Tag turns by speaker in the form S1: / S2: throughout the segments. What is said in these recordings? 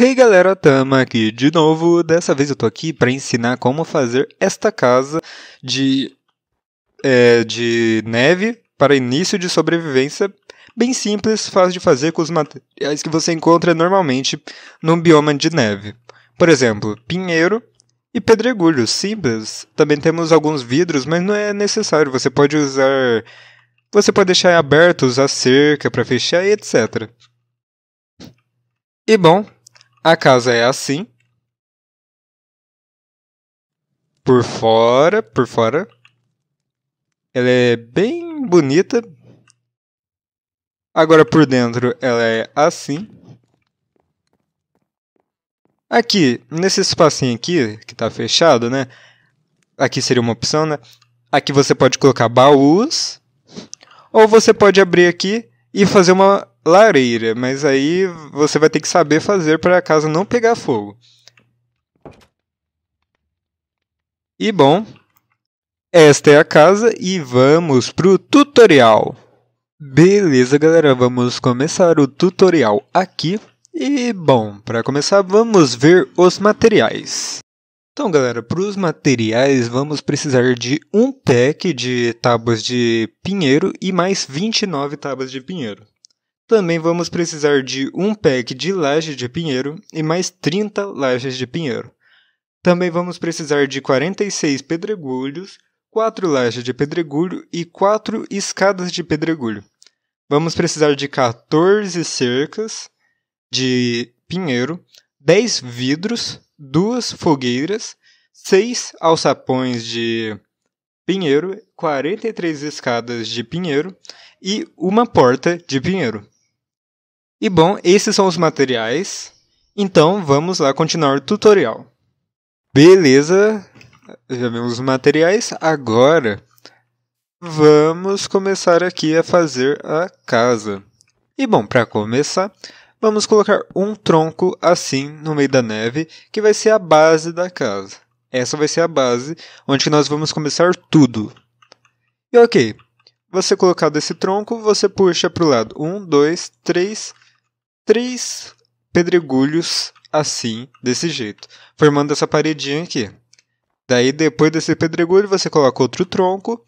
S1: Hey galera, Tama aqui de novo. Dessa vez eu tô aqui para ensinar como fazer esta casa de, é, de neve para início de sobrevivência. Bem simples, fácil de fazer com os materiais que você encontra normalmente no bioma de neve. Por exemplo, pinheiro e pedregulho, simples. Também temos alguns vidros, mas não é necessário. Você pode usar. Você pode deixar abertos a cerca para fechar e etc. E bom, a casa é assim. Por fora, por fora. Ela é bem bonita. Agora por dentro ela é assim. Aqui, nesse espacinho aqui, que está fechado, né? Aqui seria uma opção, né? Aqui você pode colocar baús. Ou você pode abrir aqui e fazer uma lareira, mas aí você vai ter que saber fazer para a casa não pegar fogo. E bom, esta é a casa e vamos pro tutorial. Beleza, galera, vamos começar o tutorial aqui. E bom, para começar vamos ver os materiais. Então, galera, para os materiais vamos precisar de um pack de tábuas de pinheiro e mais 29 tábuas de pinheiro. Também vamos precisar de um pack de laje de pinheiro e mais 30 lajes de pinheiro. Também vamos precisar de 46 pedregulhos, 4 lajes de pedregulho e 4 escadas de pedregulho. Vamos precisar de 14 cercas de pinheiro, 10 vidros, 2 fogueiras, 6 alçapões de pinheiro, 43 escadas de pinheiro e uma porta de pinheiro. E bom, esses são os materiais. Então vamos lá continuar o tutorial. Beleza, já vimos os materiais. Agora vamos começar aqui a fazer a casa. E bom, para começar, vamos colocar um tronco assim no meio da neve, que vai ser a base da casa. Essa vai ser a base onde nós vamos começar tudo. E ok, você colocado esse tronco, você puxa para o lado 1, 2, 3, 4 três pedregulhos assim, desse jeito, formando essa paredinha aqui. Daí, depois desse pedregulho, você coloca outro tronco,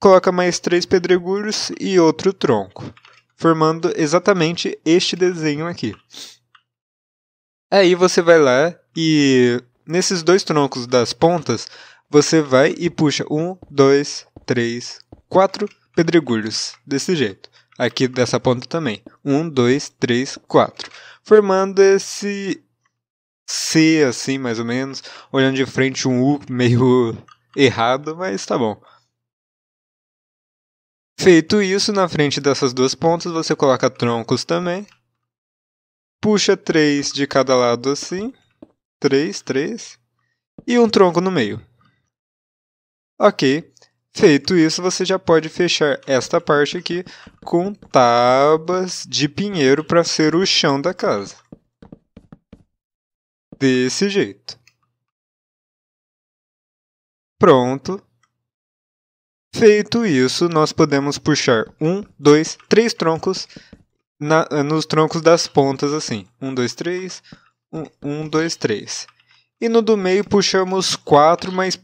S1: coloca mais três pedregulhos e outro tronco, formando exatamente este desenho aqui. Aí você vai lá e nesses dois troncos das pontas, você vai e puxa um, dois, três, quatro pedregulhos desse jeito aqui dessa ponta também. Um, dois, três, quatro. Formando esse C, assim, mais ou menos. Olhando de frente, um U meio errado, mas tá bom. Feito isso, na frente dessas duas pontas, você coloca troncos também. Puxa três de cada lado, assim. Três, três. E um tronco no meio. Ok. Feito isso, você já pode fechar esta parte aqui com tabas de pinheiro para ser o chão da casa. Desse jeito. Pronto. Feito isso, nós podemos puxar um, dois, três troncos na, nos troncos das pontas, assim. Um, dois, três. Um, um, dois, três. E no do meio puxamos quatro, mas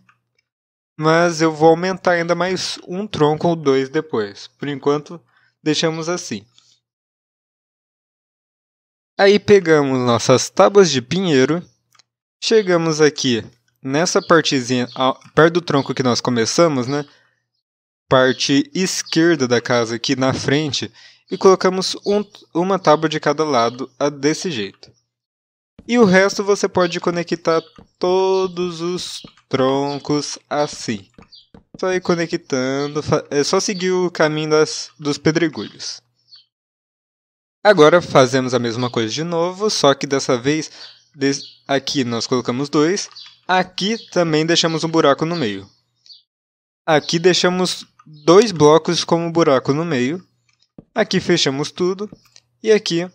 S1: mas eu vou aumentar ainda mais um tronco ou dois depois. Por enquanto, deixamos assim. Aí pegamos nossas tábuas de pinheiro, chegamos aqui nessa partezinha, perto do tronco que nós começamos, né? Parte esquerda da casa aqui na frente, e colocamos um, uma tábua de cada lado desse jeito. E o resto você pode conectar todos os troncos assim. Só ir conectando, é só seguir o caminho das, dos pedregulhos. Agora fazemos a mesma coisa de novo, só que dessa vez aqui nós colocamos dois, aqui também deixamos um buraco no meio. Aqui deixamos dois blocos como buraco no meio, aqui fechamos tudo e aqui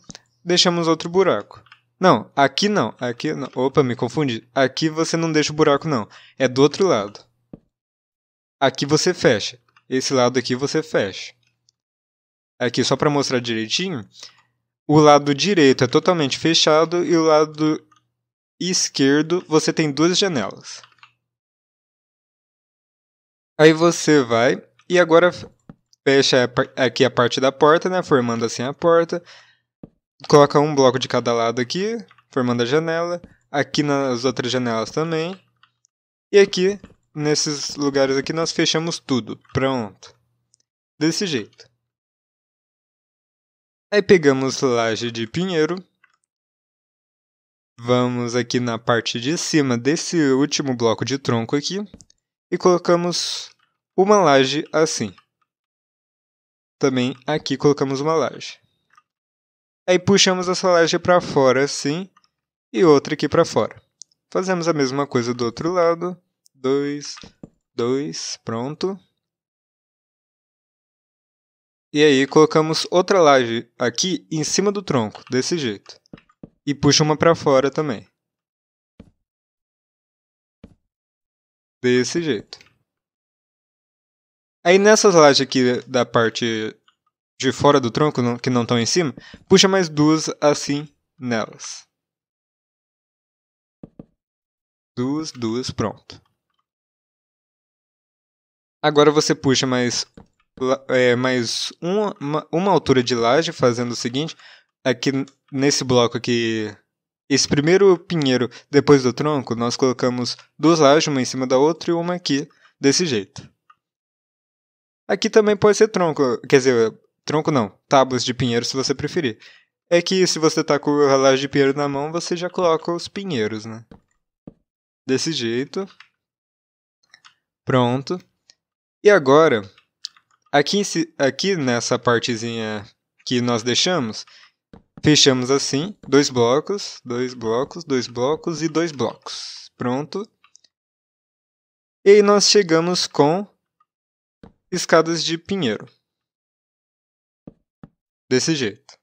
S1: deixamos outro buraco. Não, aqui não. Aqui não. Opa, me confundi. Aqui você não deixa o buraco, não. É do outro lado. Aqui você fecha. Esse lado aqui você fecha. Aqui, só para mostrar direitinho, o lado direito é totalmente fechado e o lado esquerdo você tem duas janelas. Aí você vai e agora fecha aqui a parte da porta, né, formando assim a porta coloca um bloco de cada lado aqui, formando a janela. Aqui nas outras janelas também. E aqui, nesses lugares aqui, nós fechamos tudo. Pronto. Desse jeito. Aí pegamos laje de pinheiro. Vamos aqui na parte de cima desse último bloco de tronco aqui. E colocamos uma laje assim. Também aqui colocamos uma laje. Aí puxamos essa laje para fora assim e outra aqui para fora. Fazemos a mesma coisa do outro lado. Dois, dois, pronto. E aí colocamos outra laje aqui em cima do tronco, desse jeito. E puxa uma para fora também. Desse jeito. Aí nessas lajes aqui da parte de fora do tronco que não estão em cima, puxa mais duas assim nelas. Duas, duas, pronto. Agora você puxa mais, é, mais uma, uma, uma altura de laje, fazendo o seguinte: aqui nesse bloco aqui, esse primeiro pinheiro depois do tronco, nós colocamos duas lajes, uma em cima da outra e uma aqui, desse jeito. Aqui também pode ser tronco, quer dizer, Tronco não, tábuas de pinheiro se você preferir. É que se você tá com o relógio de pinheiro na mão, você já coloca os pinheiros, né? Desse jeito. Pronto. E agora, aqui, aqui nessa partezinha que nós deixamos, fechamos assim, dois blocos, dois blocos, dois blocos e dois blocos. Pronto. E aí nós chegamos com escadas de pinheiro desse jeito.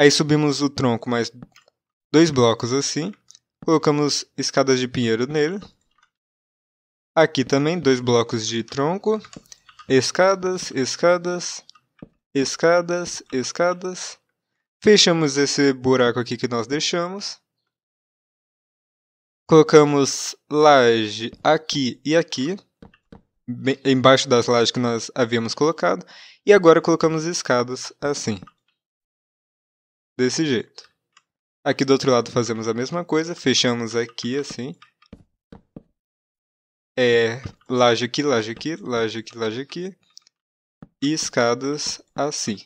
S1: Aí subimos o tronco mais dois blocos assim, colocamos escadas de pinheiro nele. Aqui também dois blocos de tronco, escadas, escadas, escadas, escadas. Fechamos esse buraco aqui que nós deixamos. Colocamos laje aqui e aqui bem, embaixo das lajes que nós havíamos colocado, e agora colocamos escadas assim. Desse jeito. Aqui do outro lado fazemos a mesma coisa, fechamos aqui assim. É, laje aqui, laje aqui, laje aqui, laje aqui. E escadas assim.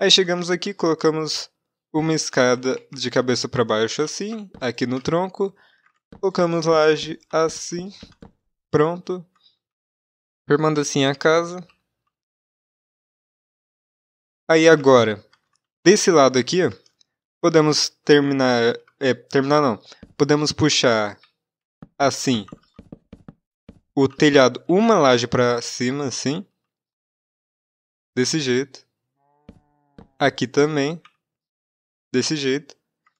S1: Aí chegamos aqui, colocamos uma escada de cabeça para baixo assim, aqui no tronco. Colocamos laje assim, pronto. Armando assim a casa. Aí agora, desse lado aqui, podemos terminar, é, terminar não, podemos puxar assim o telhado uma laje para cima assim, desse jeito. Aqui também, desse jeito.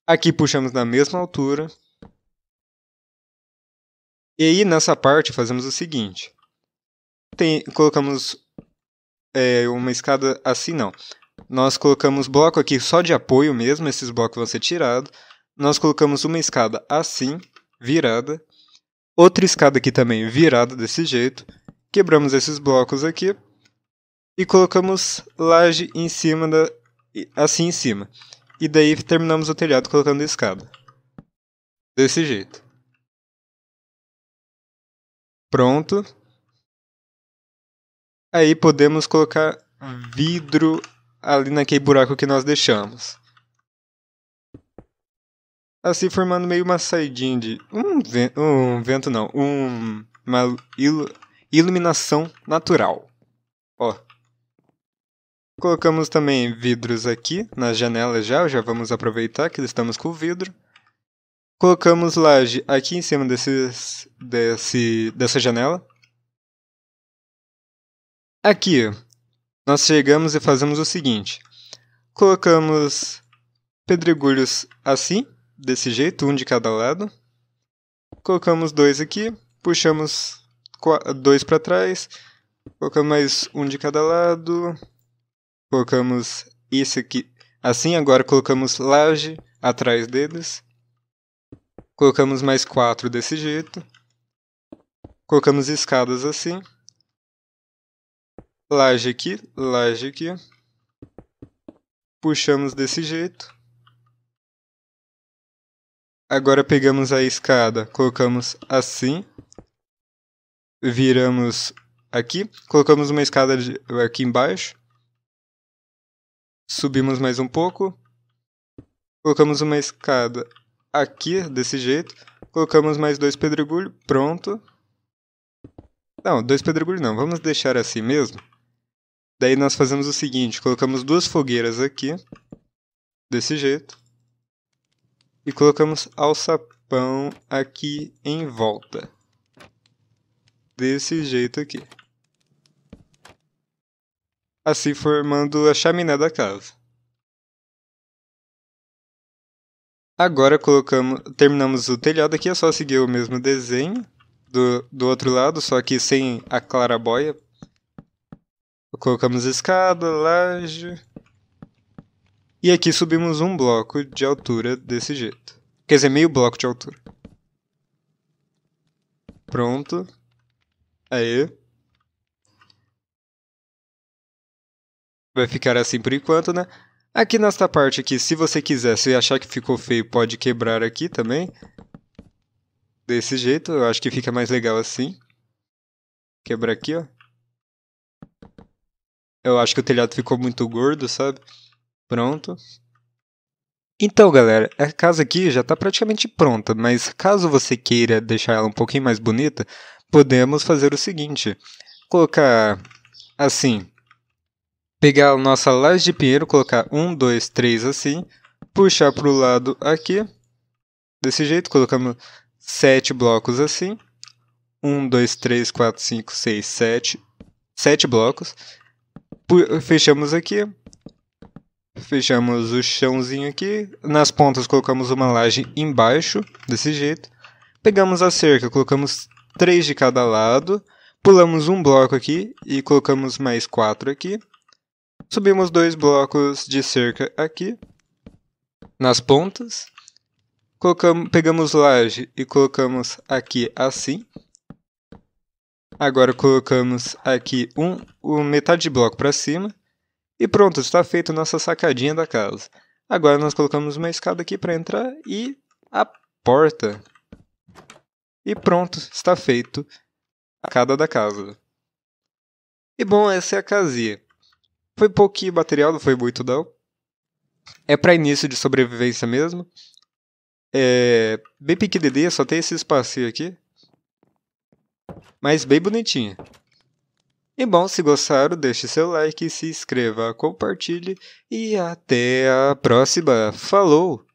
S1: Aqui puxamos na mesma altura. E aí nessa parte fazemos o seguinte tem, colocamos é, uma escada assim, não. Nós colocamos bloco aqui só de apoio mesmo, esses blocos vão ser tirados. Nós colocamos uma escada assim, virada. Outra escada aqui também virada desse jeito. Quebramos esses blocos aqui. E colocamos laje em cima da... assim em cima. E daí terminamos o telhado colocando a escada. Desse jeito. Pronto. Aí podemos colocar ah. vidro ali naquele buraco que nós deixamos. Assim formando meio uma saidinha de... Um, um vento não, um, uma iluminação natural. Ó. Colocamos também vidros aqui nas janelas já, já vamos aproveitar que estamos com o vidro. Colocamos laje aqui em cima desses, desse, dessa janela. Aqui, nós chegamos e fazemos o seguinte. Colocamos pedregulhos assim, desse jeito, um de cada lado. Colocamos dois aqui, puxamos dois para trás, colocamos mais um de cada lado, colocamos esse aqui assim, agora colocamos laje atrás deles, colocamos mais quatro desse jeito, colocamos escadas assim laje aqui, laje aqui. Puxamos desse jeito. Agora pegamos a escada, colocamos assim. Viramos aqui, colocamos uma escada de, aqui embaixo. Subimos mais um pouco. Colocamos uma escada aqui, desse jeito. Colocamos mais dois pedregulhos, pronto. Não, dois pedregulhos não, vamos deixar assim mesmo. Daí nós fazemos o seguinte, colocamos duas fogueiras aqui, desse jeito, e colocamos alçapão aqui em volta, desse jeito aqui. Assim formando a chaminé da casa. Agora colocamos, terminamos o telhado aqui, é só seguir o mesmo desenho do, do outro lado, só que sem a clarabóia, Colocamos escada, laje. E aqui subimos um bloco de altura desse jeito. Quer dizer, meio bloco de altura. Pronto. Aí. Vai ficar assim por enquanto, né? Aqui nesta parte aqui, se você quiser, se achar que ficou feio, pode quebrar aqui também. Desse jeito, eu acho que fica mais legal assim. quebrar aqui, ó. Eu acho que o telhado ficou muito gordo, sabe? Pronto. Então, galera, a casa aqui já está praticamente pronta, mas caso você queira deixar ela um pouquinho mais bonita, podemos fazer o seguinte: colocar assim, pegar a nossa laje de pinheiro, colocar um, dois, três assim, puxar para o lado aqui, desse jeito, colocamos sete blocos assim, um, dois, três, quatro, cinco, seis, sete, sete blocos fechamos aqui. Fechamos o chãozinho aqui. Nas pontas colocamos uma laje embaixo, desse jeito. Pegamos a cerca, colocamos três de cada lado. Pulamos um bloco aqui e colocamos mais quatro aqui. Subimos dois blocos de cerca aqui. Nas pontas. Colocamos, pegamos laje e colocamos aqui assim. Agora colocamos aqui um, o metade de bloco para cima. E pronto, está feita nossa sacadinha da casa. Agora nós colocamos uma escada aqui para entrar e a porta. E pronto, está feito a sacada da casa. E bom, essa é a casinha. Foi pouquinho material, não foi muito não. É para início de sobrevivência mesmo. É bem pequenininha, só tem esse espacinho aqui mas bem bonitinha. E bom, se gostaram, deixe seu like, se inscreva, compartilhe e até a próxima. Falou!